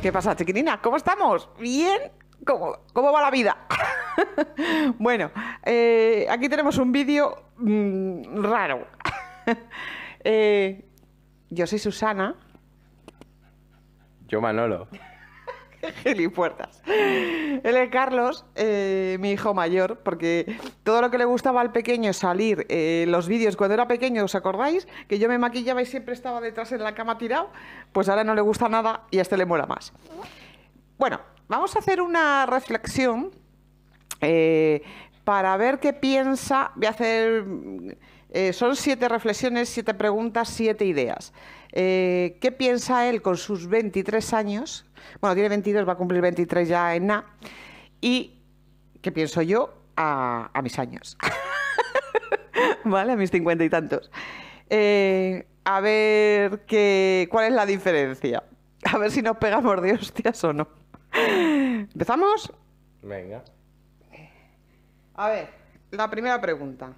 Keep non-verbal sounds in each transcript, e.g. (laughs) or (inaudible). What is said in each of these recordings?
¿Qué pasa, chiquinina? ¿Cómo estamos? ¿Bien? ¿Cómo, cómo va la vida? (laughs) bueno, eh, aquí tenemos un vídeo mm, raro. (laughs) Eh, yo soy Susana. Yo Manolo. (laughs) Gilipuertas. Él es Carlos, eh, mi hijo mayor, porque todo lo que le gustaba al pequeño salir, eh, los vídeos cuando era pequeño, ¿os acordáis? Que yo me maquillaba y siempre estaba detrás en la cama tirado, pues ahora no le gusta nada y a este le mola más. Bueno, vamos a hacer una reflexión eh, para ver qué piensa. Voy a hacer eh, son siete reflexiones, siete preguntas, siete ideas. Eh, ¿Qué piensa él con sus 23 años? Bueno, tiene 22, va a cumplir 23 ya en A. ¿Y qué pienso yo a, mis años? (laughs) ¿Vale? A mis cincuenta y tantos. Eh, a ver cuál es la diferencia. A ver si nos pegamos de hostias o no. ¿Empezamos? Venga. A ver, la primera pregunta.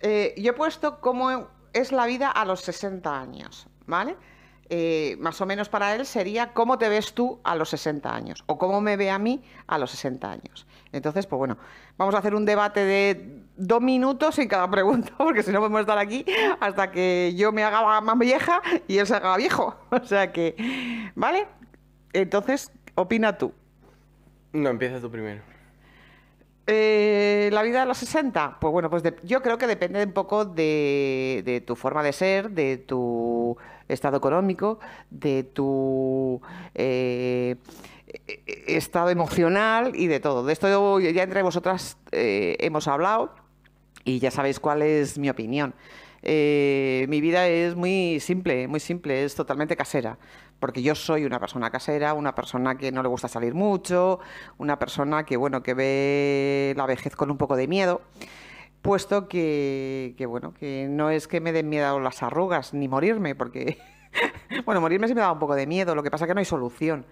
Eh, yo he puesto cómo es la vida a los 60 años, ¿vale? Eh, más o menos para él sería cómo te ves tú a los 60 años o cómo me ve a mí a los 60 años. Entonces, pues bueno, vamos a hacer un debate de dos minutos en cada pregunta, (laughs) porque si no podemos estar aquí hasta que yo me haga más vieja y él se haga viejo. (laughs) O sea que, ¿vale? Entonces, opina tú. No, empieza tú primero. Eh, la vida de los 60, pues bueno, pues yo creo que depende un poco de, tu forma de ser, de tu estado económico, de tu eh, estado emocional y de todo. De esto ya entre vosotras eh, hemos hablado y ya sabéis cuál es mi opinión. Eh, mi vida es muy simple, muy simple, es totalmente casera porque yo soy una persona casera, una persona que no le gusta salir mucho, una persona que bueno, que ve la vejez con un poco de miedo, puesto que, bueno, que no es que me den miedo las arrugas ni morirme, porque (laughs) bueno, morirme sí me da un poco de miedo, lo que pasa que no hay solución.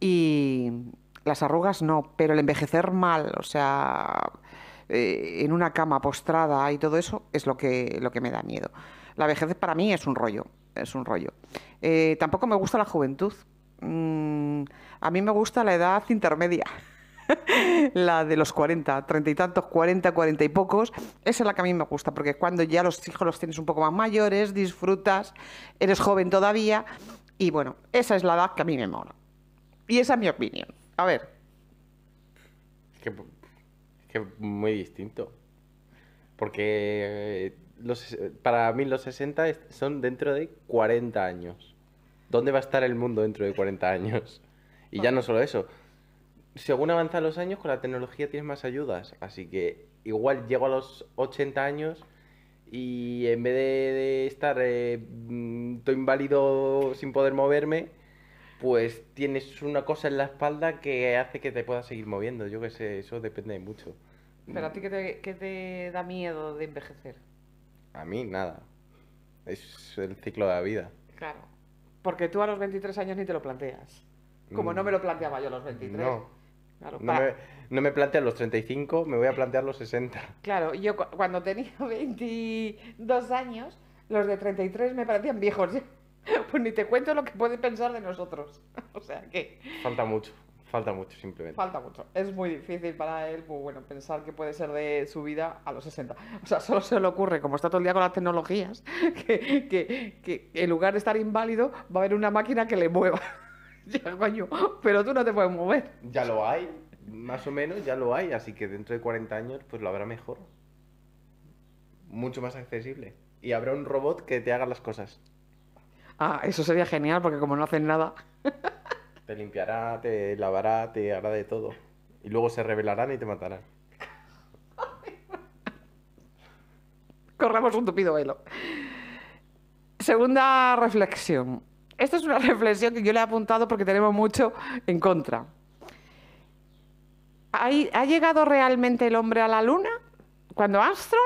Y las arrugas no, pero el envejecer mal, o sea, eh, en una cama postrada y todo eso es lo que, lo que me da miedo. La vejez para mí es un rollo es un rollo. Eh, tampoco me gusta la juventud. Mm, a mí me gusta la edad intermedia. (laughs) la de los 40, treinta y tantos, 40, 40 y pocos, esa es la que a mí me gusta, porque cuando ya los hijos los tienes un poco más mayores, disfrutas, eres joven todavía, y bueno, esa es la edad que a mí me mola. Y esa es mi opinión. A ver. Es que, es que muy distinto. Porque eh, eh, para mí los 60 son dentro de 40 años. ¿Dónde va a estar el mundo dentro de 40 años? Y ya no solo eso. Según avanzan los años, con la tecnología tienes más ayudas. Así que igual llego a los 80 años y en vez de, estar eh, mm, todo inválido sin poder moverme, pues tienes una cosa en la espalda que hace que te puedas seguir moviendo. Yo que sé, eso depende mucho. Pero a ti qué te da miedo de envejecer a mí nada. Es el ciclo de la vida. Claro. Porque tú a los 23 años ni te lo planteas. Como no me mm. lo planteaba yo a los 23. No. no, me, no, me, planteo los 35, me voy a plantear los 60. Claro, yo cuando tenía 22 (laughs) años, los de 33 me parecían viejos. (laughs) Pues ni te cuento lo que pueden pensar de nosotros. (laughs) O sea que... Falta mucho. Falta mucho, simplemente. Falta mucho. Es muy difícil para él, pues, bueno, pensar que puede ser de su vida a los 60. O sea, (laughs) solo se le ocurre, como está todo el día con las tecnologías, (laughs) que, en lugar de estar inválido, va a haber una máquina que le mueva. (laughs) ya, coño, pero tú no te puedes mover. Ya lo hay, más o menos ya lo hay, así que dentro de 40 años, pues lo habrá mejor. Mucho más accesible. Y habrá un robot que te haga las cosas. Ah, eso sería genial, porque como no hacen nada. Te limpiará, te lavará, te hará de todo. Y luego se rebelarán y te matarán. Corremos un tupido velo. Segunda reflexión. Esta es una (laughs) reflexión que yo le he apuntado porque tenemos mucho en contra. ¿Ha llegado realmente el hombre a la luna? Cuando Armstrong,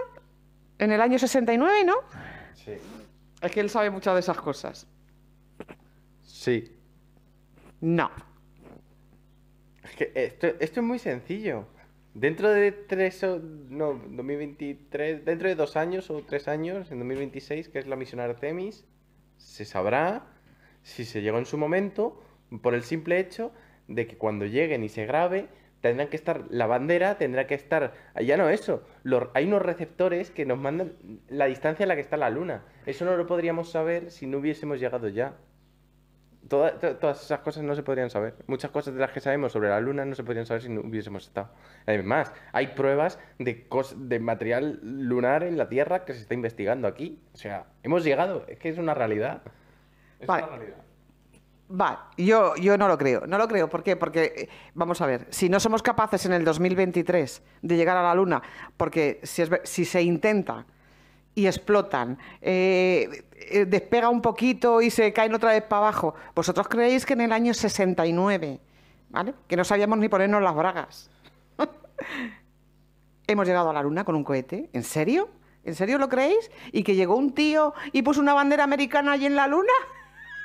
en el año 69, ¿no? Sí. Es que él sabe muchas de esas cosas. Sí. No. esto, es muy sencillo. Dentro de tres o. No, 2023. Dentro de dos años o tres años, en 2026, que es la misión Artemis, se sabrá si se llegó en su momento por el simple hecho de que cuando lleguen y se grabe, tendrán que estar. La bandera tendrá que estar. Ya no eso. hay unos receptores que nos mandan la distancia a la que está la luna. Eso no lo podríamos saber si no hubiésemos llegado ya todas esas cosas no se podrían saber. Muchas cosas de las que sabemos sobre la Luna no se podrían saber si no hubiésemos estado. Además, hay pruebas de, de material lunar en la Tierra que se está investigando aquí. O sea, hemos llegado. Es que es una realidad. Es una realidad. Vale, yo, yo no lo creo. No lo creo. ¿Por qué? Porque, eh, vamos a ver, si no somos capaces en el 2023 de llegar a la Luna, porque si, si se intenta y explotan. Eh, eh, despega un poquito y se caen otra vez para abajo. Vosotros creéis que en el año 69, ¿vale? Que no sabíamos ni ponernos las bragas. (laughs) Hemos llegado a la luna con un cohete. ¿En serio? ¿En serio lo creéis? ¿Y que llegó un tío y puso una bandera americana allí en la luna?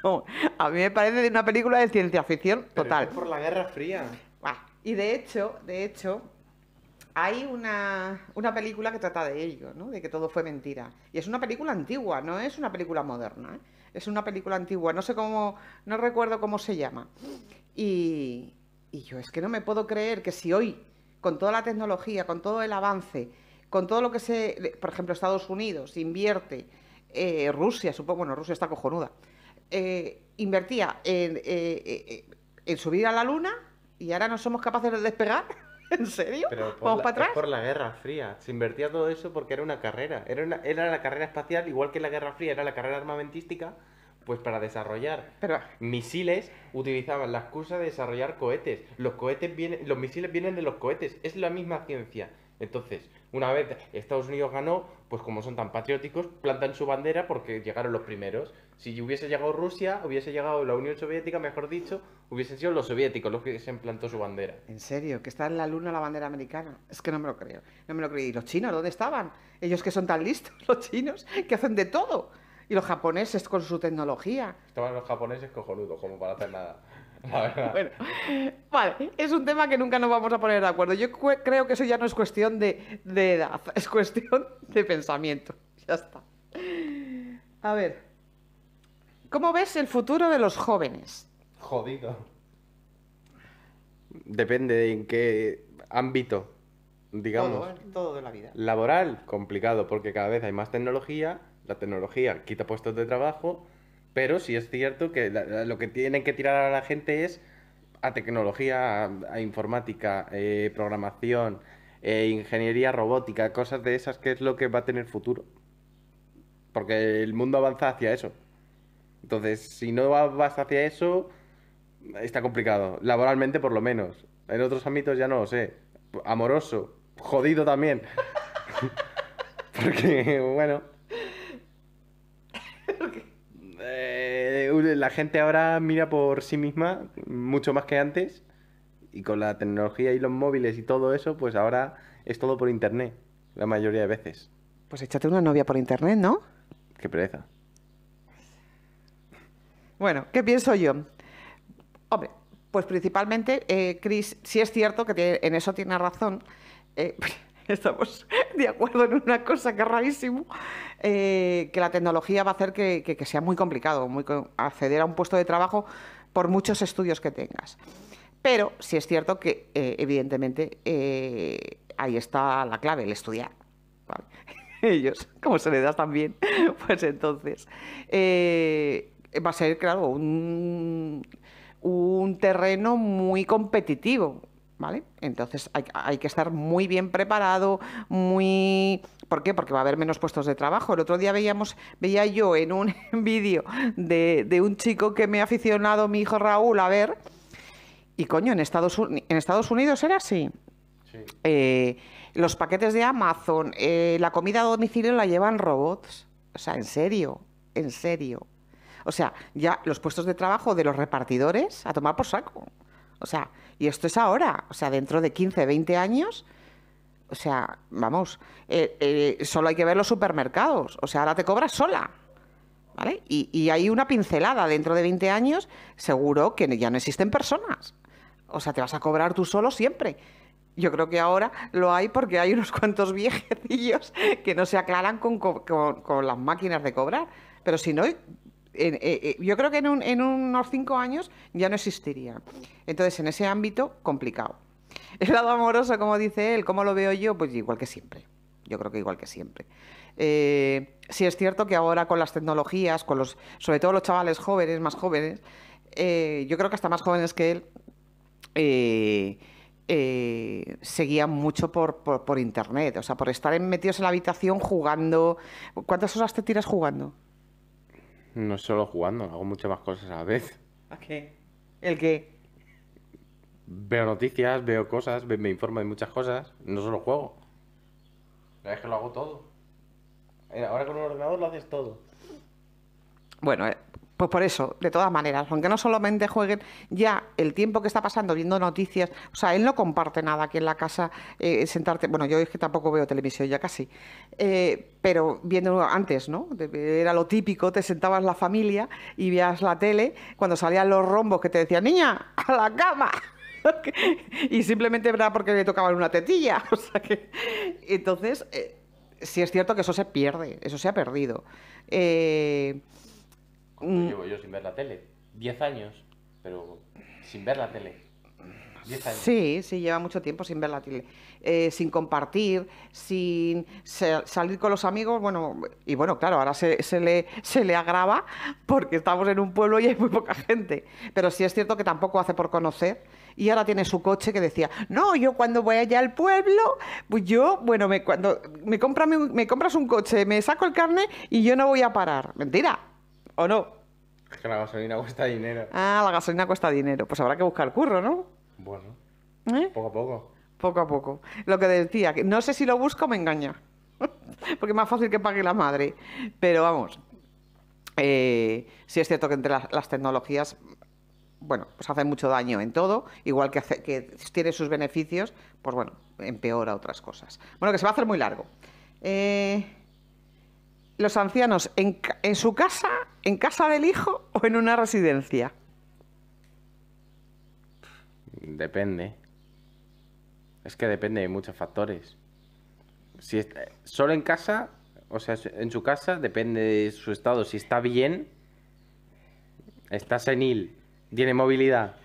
(laughs) a mí me parece de una película de ciencia ficción total. por la Guerra Fría. y de hecho, de hecho, hay una, una, película que trata de ello, ¿no? de que todo fue mentira. Y es una película antigua, no es una película moderna, ¿eh? es una película antigua, no sé cómo, no recuerdo cómo se llama. Y, yo es que no me puedo creer que si hoy, con toda la tecnología, con todo el avance, con todo lo que se, por ejemplo, Estados Unidos invierte, eh, Rusia, supongo, bueno, Rusia está cojonuda, eh, invertía en, en subir a la luna y ahora no somos capaces de despegar. (laughs) ¿En serio? Pero ¿Vamos para atrás? por la Guerra Fría. Se invertía todo eso porque era una carrera. Era, era la carrera espacial, igual que la Guerra Fría era la carrera armamentística, pues para desarrollar Pero... misiles utilizaban la excusa de desarrollar cohetes. Los, cohetes vienen, los misiles vienen de los cohetes. Es la misma ciencia. Entonces, una vez Estados Unidos ganó, pues como son tan patrióticos, plantan su bandera porque llegaron los primeros. Si hubiese llegado Rusia, hubiese llegado la Unión Soviética, mejor dicho, hubiesen sido los soviéticos los que se han plantó su bandera. ¿En serio? ¿Que está en la luna la bandera americana? Es que no me lo creo. No me lo creí. ¿Y los chinos dónde estaban? Ellos que son tan listos, (laughs) los chinos, que hacen de todo. Y los japoneses con su tecnología. Estaban los japoneses cojonudos, como para hacer nada. (laughs) bueno, vale, es un tema que nunca nos vamos a poner de acuerdo. Yo creo que eso ya no es cuestión de, edad, (laughs) es cuestión de pensamiento. Ya está. A ver, ¿cómo ves el futuro de los jóvenes? Jodido. Depende en qué ámbito, digamos. ¿eh? todo de la vida. Laboral, complicado, porque cada vez hay más tecnología, la tecnología quita puestos de trabajo pero sí es cierto que lo que tienen que tirar a la gente es a tecnología, a, informática, eh, programación, eh, ingeniería robótica, cosas de esas que es lo que va a tener futuro. Porque el mundo avanza hacia eso. Entonces, si no vas hacia eso, está complicado. Laboralmente, por lo menos. En otros ámbitos ya no lo sé. Amoroso. Jodido también. (laughs) Porque, bueno. la gente ahora mira por sí misma mucho más que antes y con la tecnología y los móviles y todo eso, pues ahora es todo por internet, la mayoría de veces. Pues échate una novia por internet, ¿no? Qué pereza. Bueno, ¿qué pienso yo? Hombre, pues principalmente, eh, Chris, sí es cierto que en eso tiene razón. Eh, estamos de acuerdo en una cosa que es rarísimo, eh, que la tecnología va a hacer que, sea muy complicado acceder a un puesto de trabajo por muchos estudios que tengas. Pero sí es cierto que, eh, evidentemente, eh, ahí está la clave, el estudiar. (laughs) Ellos, como se le da bien, (laughs) pues entonces va a ser, claro, un, un terreno muy competitivo entonces hay, que estar muy bien preparado, muy... ¿Por qué? Porque va a haber menos puestos de trabajo. El otro día veíamos, veía yo en un (laughs) vídeo de, un chico que me ha aficionado mi hijo Raúl a ver, y coño, en Estados, Unidos era así. Eh, los paquetes de Amazon, eh, la comida a domicilio la llevan robots. O sea, en serio, en serio. O sea, ya los puestos de trabajo de los repartidores a tomar por saco. O sea, y esto es ahora, o sea, dentro de 15, 20 años, o sea, vamos, eh, eh, solo hay que ver los supermercados, o sea, ahora te cobras sola. ¿Vale? Y, hay una pincelada dentro de 20 años, seguro que ya no existen personas. O sea, te vas a cobrar tú solo siempre. Yo creo que ahora lo hay porque hay unos cuantos (laughs) viejecillos que no se aclaran con, con las máquinas de cobrar. Pero si no, eh, eh, yo creo que en, unos cinco años ya no existiría. Entonces, en ese ámbito, complicado. (laughs) El lado amoroso, como dice él, ¿cómo lo veo yo? Pues igual que siempre. Yo creo que igual que siempre. Eh, si es cierto que ahora con las tecnologías, con los, sobre todo los chavales jóvenes, más jóvenes, yo creo que hasta más jóvenes que él, seguían mucho por, internet, o sea, por estar metidos en la habitación jugando. ¿Cuántas horas te tiras jugando? No solo jugando, hago muchas más cosas a la vez. ¿A qué? ¿El qué? Veo noticias, veo cosas, me, informo de muchas cosas. No solo juego. Es que lo hago todo. Ahora con un ordenador lo haces todo. Bueno, eh, pues por eso, de todas maneras, aunque no solamente jueguen, ya el tiempo que está pasando viendo noticias, o sea, él no comparte nada aquí en la casa, eh, sentarte, bueno, yo es que tampoco veo televisión ya casi, eh, pero viendo antes, ¿no? Era lo típico, te sentabas la familia y veías la tele, cuando salían los rombos que te decían, niña, a la cama. (laughs) y simplemente era porque le tocaban una tetilla. (laughs) O sea que, entonces, eh, sí es cierto que eso se pierde, eso se ha perdido. Eh, Mm. llevo yo sin ver la tele? Diez años, pero sin ver la tele. Diez años. Sí, sí, lleva mucho tiempo sin ver la tele, eh, sin compartir, sin salir con los amigos, bueno, y bueno, claro, ahora se, le, se le agrava porque estamos en un pueblo y hay muy poca gente, pero sí es cierto que tampoco hace por conocer, y ahora tiene su coche que decía, no, yo cuando voy allá al pueblo, pues yo, bueno, me, cuando me, me compras un coche, me saco el carne y yo no voy a parar. Mentira, ¿O no? Es que la gasolina cuesta dinero. Ah, la gasolina cuesta dinero. Pues habrá que buscar curro, ¿no? Bueno. ¿Eh? Poco a poco. Poco a poco. Lo que decía, que no sé si lo busco me engaña. (laughs) Porque es más fácil que pague la madre. Pero vamos. Eh, si es cierto que entre las, tecnologías bueno, pues hace mucho daño en todo, igual que, tiene sus beneficios, pues bueno, empeora otras cosas. Bueno, que se va a hacer muy largo. Eh, los ancianos en, en, su casa ¿En casa del hijo o en una residencia? Depende. Es que depende de muchos factores. Si está, eh, solo en casa, o sea, en su casa, depende de su estado. Si está bien, está senil, tiene movilidad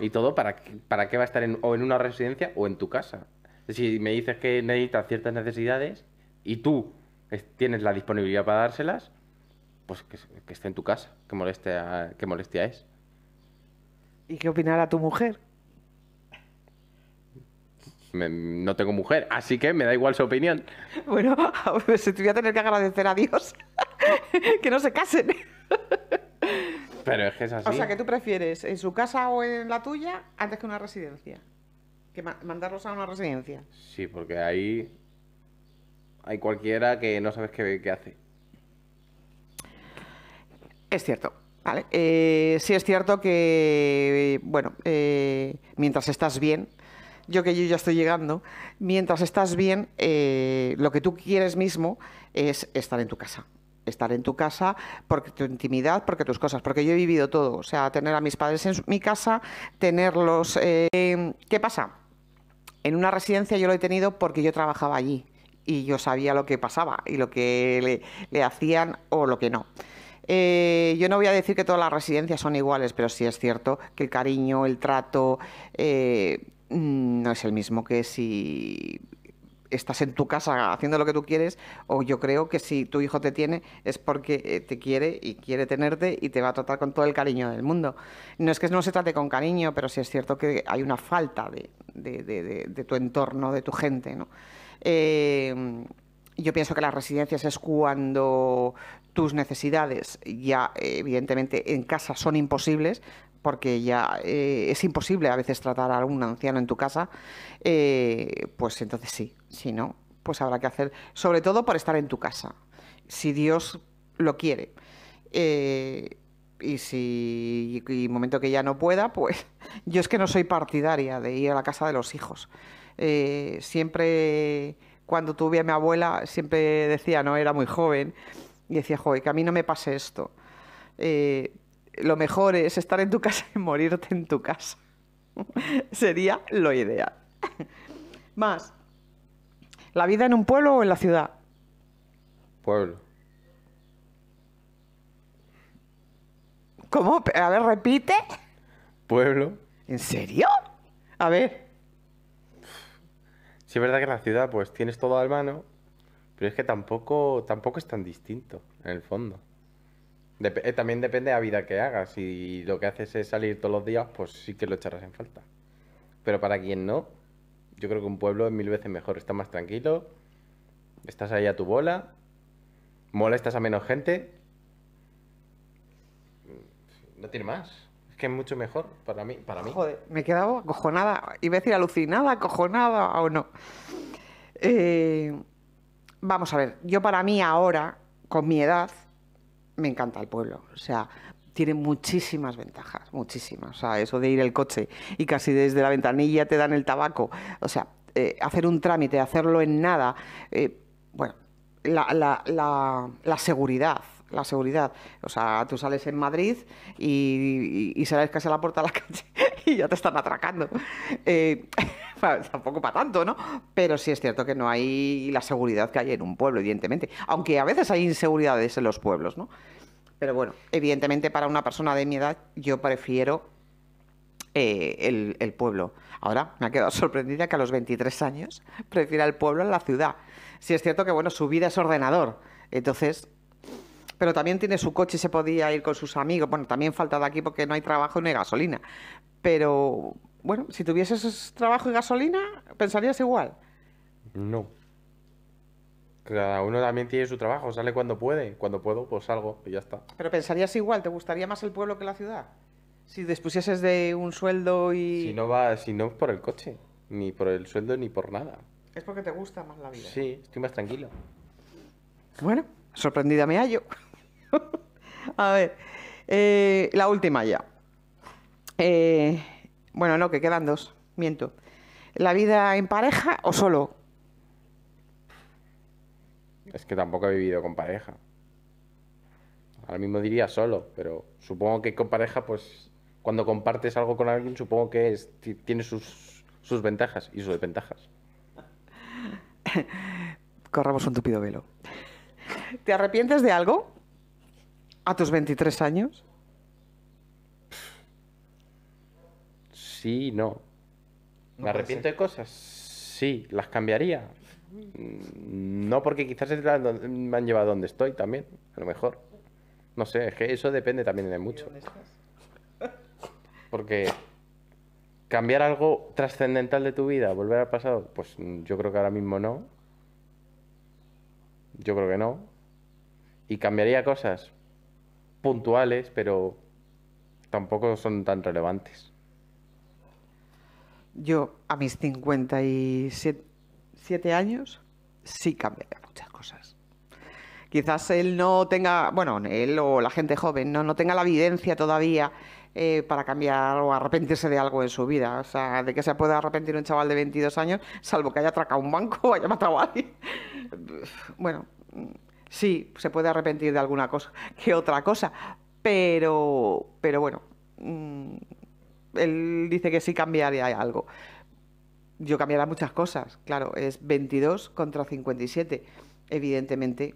y todo, ¿para, para qué va a estar o en una residencia o en tu casa? Si me dices que necesitas ciertas necesidades y tú tienes la disponibilidad para dárselas, pues que, esté en tu casa, que molestia, que molestia es. ¿Y qué opinará tu mujer? no tengo mujer, así que me da igual su opinión. (laughs) Bueno, pues (laughs) te voy a tener que agradecer a Dios (laughs) que no se casen. Pero es que es así. O sea, que tú prefieres en su casa o en la tuya antes que una residencia. Que mandarlos a una residencia. Sí, porque ahí hay cualquiera que no sabes qué hace. Es cierto. Vale. Eh, sí es cierto que, bueno, eh, mientras estás bien, yo que yo ya estoy llegando, mientras estás bien, eh, lo que tú quieres mismo es estar en tu casa estar en tu casa, porque tu intimidad, porque tus cosas, porque yo he vivido todo, o sea, tener a mis padres en mi casa, tenerlos... ¿Qué pasa? En una residencia yo lo he tenido porque yo trabajaba allí y yo sabía lo que pasaba y lo que le hacían o lo que no. Eh, yo no voy a decir que todas las residencias son iguales, pero sí es cierto que el cariño, el trato, eh, mm, no es el mismo que si estás en tu casa haciendo lo que tú quieres, o yo creo que si tu hijo te tiene es porque eh, te quiere y quiere tenerte y te va a tratar con todo el cariño del mundo. No es que no se trate con cariño, pero sí es cierto que hay una falta de, tu entorno, de tu gente. yo pienso que las residencias es cuando tus necesidades ya evidentemente en casa son imposibles, porque ya eh, es imposible a veces tratar a un anciano en tu casa, eh, pues entonces sí, si no, pues habrá que hacer, sobre todo por estar en tu casa, si Dios lo quiere. Eh, y si y momento que ya no pueda, pues (laughs) yo es que no soy partidaria de ir a la casa de los hijos. siempre, cuando tuve a mi abuela, siempre decía, no, era muy joven y decía, joder, que a mí no me pase esto. Eh, lo mejor es estar en tu casa y morirte en tu casa. (laughs) Sería lo ideal. (laughs) Más, ¿la vida en un pueblo o en la ciudad? Pueblo. ¿Cómo? A ver, repite. Pueblo. ¿En serio? A ver. Si sí, es verdad que en la ciudad pues tienes todo al mano, pero es que tampoco, tampoco es tan distinto, en el fondo. Eh, también depende de la vida que hagas. Si lo que haces es salir todos los días, pues sí que lo echarás en falta. Pero para quien no, yo creo que un pueblo es mil veces mejor. Está más tranquilo, estás ahí a tu bola, molestas a menos gente. No tiene más. Es que es mucho mejor para mí. Para mí. me he quedado acojonada. Iba a decir alucinada, acojonada o no. Eh vamos a ver, yo para mí ahora, con mi edad, me encanta el pueblo. O sea, tiene muchísimas ventajas, muchísimas. O sea, eso de ir el coche y casi desde la ventanilla te dan el tabaco. O sea, eh, hacer un trámite, hacerlo en nada. Eh, bueno, la, seguridad, la seguridad. O sea, tú sales en Madrid y, sales casi a la puerta de la calle y ya te están atracando. Eh, (laughs) tampoco para tanto, ¿no? Pero sí es cierto que no hay la seguridad que hay en un pueblo, evidentemente. Aunque a veces hay inseguridades en los pueblos, ¿no? Pero bueno, evidentemente para una persona de mi edad yo prefiero eh, el, pueblo. Ahora me ha quedado (laughs) sorprendida que a los 23 años prefiera el pueblo a la ciudad. Sí es cierto que, bueno, su vida es ordenador. Entonces, pero también tiene su coche y se podía ir con sus amigos. Bueno, también falta de aquí porque no hay trabajo y no hay gasolina. Pero bueno, si tuvieses trabajo y gasolina, ¿pensarías igual? No. Cada uno también tiene su trabajo, sale cuando puede. Cuando puedo, pues salgo y ya está. Pero pensarías igual, ¿te gustaría más el pueblo que la ciudad? Si despusieses de un sueldo y. Si no va, si no es por el coche, ni por el sueldo, ni por nada. Es porque te gusta más la vida. Sí, estoy más tranquilo. Bueno, sorprendida me hallo. (laughs) A ver, eh, la última ya. Eh, bueno, no, que quedan dos, miento. ¿La vida en pareja o solo? Es que tampoco he vivido con pareja. Ahora mismo diría solo, pero supongo que con pareja, pues cuando compartes algo con alguien, supongo que tiene sus, sus ventajas y sus desventajas. (laughs) Corramos un tupido velo. ¿Te arrepientes de algo? ¿A tus 23 años? sí no. ¿Me arrepiento de cosas? Sí. ¿Las cambiaría? Mm, no, porque quizás me han llevado a donde estoy también, a lo mejor. No sé, es que eso depende también de mucho. Porque cambiar algo trascendental de tu vida, volver al pasado, pues yo creo que ahora mismo no. Yo creo que no. Y cambiaría cosas puntuales, pero tampoco son tan relevantes yo a mis 57 años sí cambié muchas cosas. Quizás él no tenga, bueno, él o la gente joven, no, no tenga la evidencia todavía eh, para cambiar o arrepentirse de algo en su vida. O sea, de que se pueda arrepentir un chaval de 22 años, salvo que haya atracado un banco o haya matado a alguien. (laughs) Bueno, sí, se puede arrepentir de alguna cosa que otra cosa, pero, pero bueno. Mm, él dice que sí cambiaría algo. Yo cambiaría muchas cosas, claro, es 22 contra 57. Evidentemente,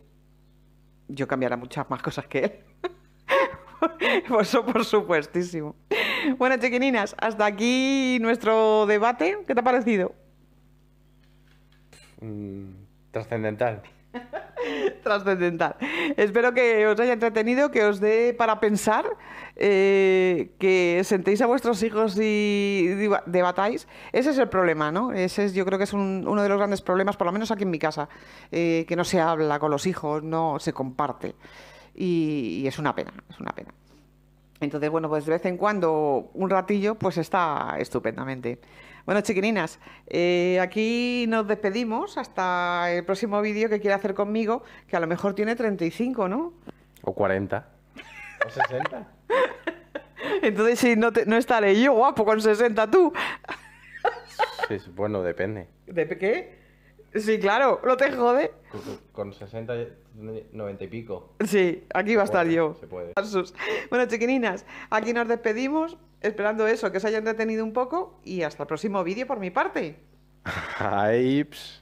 yo cambiaría muchas más cosas que él. (laughs) Eso por supuestísimo. Bueno, chiquininas, hasta aquí nuestro debate. ¿Qué te ha parecido? Mm, trascendental. (laughs) trascendental. Espero que os haya entretenido, que os dé para pensar, eh, que sentéis a vuestros hijos y debatáis. Ese es el problema, ¿no? Ese es, yo creo que es uno de los grandes problemas, por lo menos aquí en mi casa, eh, que no se habla con los hijos, no se comparte. y es una pena, es una pena. Entonces, bueno, pues de vez en cuando un ratillo, pues está estupendamente. Bueno, chiquininas, eh, aquí nos despedimos hasta el próximo vídeo que quiere hacer conmigo, que a lo mejor tiene 35, ¿no? O 40. O 60. (laughs) Entonces, si no, te, no estaré yo guapo con 60 tú. Sí, bueno, depende. ¿De qué? Sí, claro, no te jode. con 60 90 y pico. Sí, aquí va a estar yo. Se Bueno, chiquininas, aquí nos despedimos, esperando eso, que se hayan detenido un poco y hasta el próximo vídeo por mi parte. Hypes. (laughs)